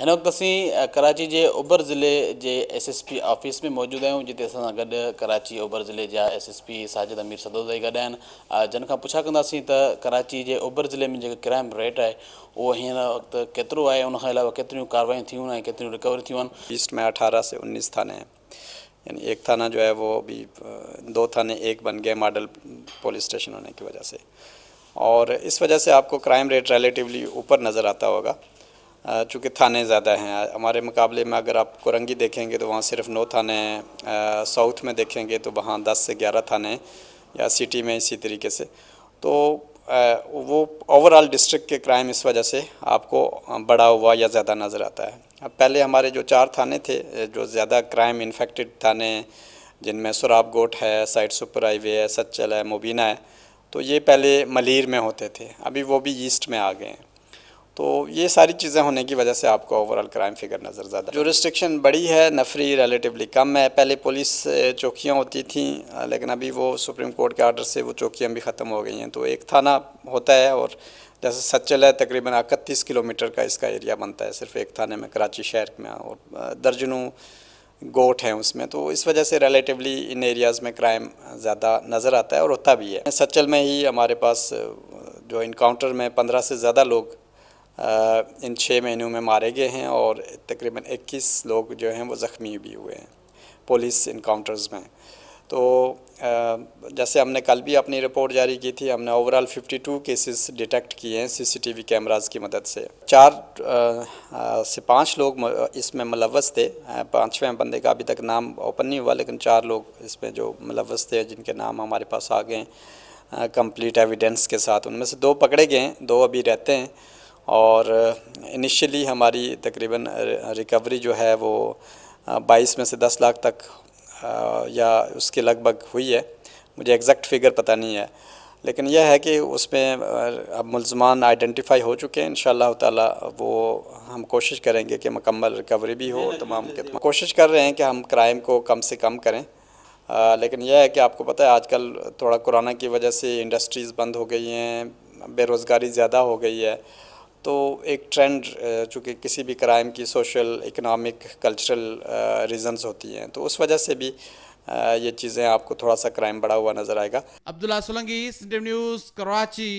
हिन वक़्तु कराची के ओभर ज़िले के एस एस पी ऑफिस में मौजूद आहियूं जिते अस कराची ओभर ज़िले जहाँ एस एस पी साजिद अमीर सदोदाई गड जिन जन पुछा कहसी त कराची के ओभर ज़िले में जो क्राइम रेट है वो हिं वक्त केतो है उन अलावा कार्रवाई थी थियूं रिकवरी थी ईस्ट में अठारह से उन्नीस थाने हैं यानी एक थाना जो है वो अभी दो थाने एक बन गए मॉडल पुलिस स्टेशन होने की वजह से और इस वजह से आपको क्राइम रेट रिलेटिवली ऊपर नज़र आता होगा चूँकि थाने ज़्यादा हैं हमारे मुकाबले में अगर आप कुरंगी देखेंगे तो वहाँ सिर्फ नौ थाने हैं साउथ में देखेंगे तो वहाँ दस से ग्यारह थाने या सिटी में इसी तरीके से तो आ, वो ओवरऑल डिस्ट्रिक्ट के क्राइम इस वजह से आपको बढ़ा हुआ या ज़्यादा नज़र आता है अब पहले हमारे जो चार थाने थे जो ज़्यादा क्राइम इन्फेक्टेड थाने जिनमें सुराब गोट है साइड सुपर हाईवे है सच्चल है मुबीना है तो ये पहले मलिर में होते थे अभी वो भी ईस्ट में आ गए हैं तो ये सारी चीज़ें होने की वजह से आपको ओवरऑल क्राइम फिगर नज़र ज़्यादा जो रिस्ट्रिक्शन बड़ी है नफरी रिलेटिवली कम है पहले पुलिस चौकियाँ होती थी लेकिन अभी वो सुप्रीम कोर्ट के आर्डर से वो चौकियाँ भी ख़त्म हो गई हैं तो एक थाना होता है और जैसे सचल है तकरीबन इकतीस किलोमीटर का इसका एरिया बनता है सिर्फ एक थाने में कराची शहर में और दर्जनों गोट हैं उसमें तो इस वजह से रिलेटिवली इन एरियाज़ में क्राइम ज़्यादा नज़र आता है और होता भी है सचल में ही हमारे पास जो इनकाउंटर में पंद्रह से ज़्यादा लोग इन छः महीनों में मारे गए हैं और तकरीबन 21 लोग जो हैं वो ज़ख्मी भी हुए हैं पुलिस इनकाउंटर्स में तो जैसे हमने कल भी अपनी रिपोर्ट जारी की थी हमने ओवरऑल 52 केसेस डिटेक्ट किए हैं सीसीटीवी कैमरास की मदद से चार आ, से पांच लोग इसमें मुलवस थे पांचवें बंदे का अभी तक नाम ओपन नहीं हुआ लेकिन चार लोग इसमें जो मुलवस थे जिनके नाम हमारे पास आ गए कंप्लीट एविडेंस के साथ उनमें से दो पकड़े गए हैं दो अभी रहते हैं और इनिशियली हमारी तकरीबन रिकवरी जो है वो बाईस में से दस लाख तक या उसके लगभग हुई है मुझे एग्जैक्ट फिगर पता नहीं है लेकिन यह है कि उसमें अब मुलजमान आइडेंटिफाई हो चुके हैं इन ताला वो हम कोशिश करेंगे कि मुकम्मल रिकवरी भी हो तमाम के कोशिश कर रहे हैं कि हम क्राइम को कम से कम करें आ, लेकिन यह है कि आपको पता है आजकल थोड़ा कोरोना की वजह से इंडस्ट्रीज़ बंद हो गई हैं बेरोज़गारी ज़्यादा हो गई है तो एक ट्रेंड चूँकि किसी भी क्राइम की सोशल इकोनॉमिक कल्चरल रीजंस होती हैं तो उस वजह से भी ये चीज़ें आपको थोड़ा सा क्राइम बढ़ा हुआ नज़र आएगा अब्दुल्ला सोलंगी न्यूज़ कराची